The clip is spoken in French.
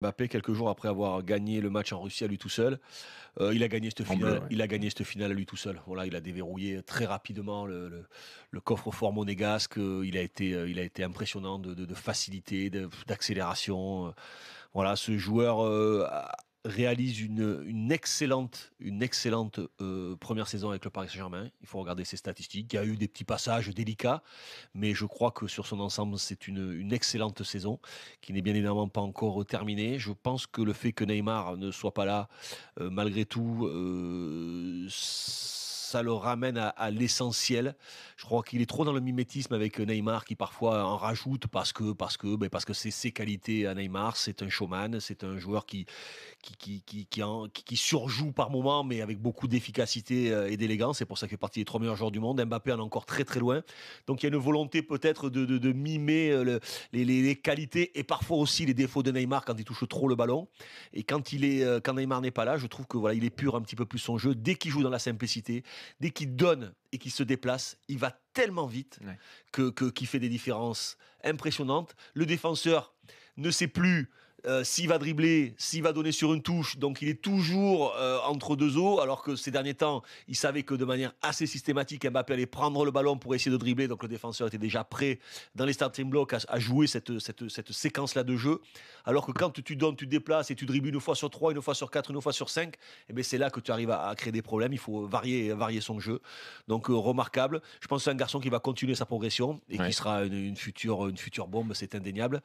Mbappé, quelques jours après avoir gagné le match en Russie à lui tout seul, euh, il a gagné cette finale. Il a gagné finale à lui tout seul. Voilà, il a déverrouillé très rapidement le, coffre-fort monégasque. Euh, il a été, euh, il a été impressionnant de, facilité, d'accélération. Voilà, ce joueur réalise une, excellente, une excellente euh, première saison avec le Paris Saint-Germain. Il faut regarder ses statistiques. Il y a eu des petits passages délicats, mais je crois que sur son ensemble, c'est une, excellente saison qui n'est bien évidemment pas encore terminée. Je pense que le fait que Neymar ne soit pas là, euh, malgré tout, euh, ça le ramène à, l'essentiel. Je crois qu'il est trop dans le mimétisme avec euh, Neymar qui parfois en rajoute parce que parce que ben, parce que c'est ses qualités à Neymar. C'est un showman, c'est un joueur qui qui qui qui, qui, surjoue par moment, mais avec beaucoup d'efficacité euh, et d'élégance. C'est pour ça qu'il fait partie des trois meilleurs joueurs du monde. Mbappé en est encore très très loin. Donc il y a une volonté peut-être de, de, mimer euh, les, les, les, qualités et parfois aussi les défauts de Neymar quand il touche trop le ballon. Et quand il est quand Neymar n'est pas là, je trouve que voilà, il est pur un petit peu plus son jeu dès qu'il joue dans la simplicité, dès qu'il donne et qu'il se déplace, il va tellement vite que qu'il fait des différences impressionnantes. Le défenseur ne sait plus euh, s'il va dribbler, s'il va donner sur une touche, donc il est toujours euh, entre deux eaux, alors que ces derniers temps, il savait que de manière assez systématique, Mbappé allait prendre le ballon pour essayer de dribbler, donc le défenseur était déjà prêt dans les starting blocks à, jouer cette, cette, séquence-là de jeu, alors que quand tu donnes, tu déplaces et tu dribbles une fois sur trois, une fois sur quatre, une fois sur cinq, et eh bien c'est là que tu arrives à, créer des problèmes, il faut varier, varier son jeu, donc euh, remarquable, je pense que c'est un garçon qui va continuer sa progression et qui sera une, future, une future bombe, c'est indéniable,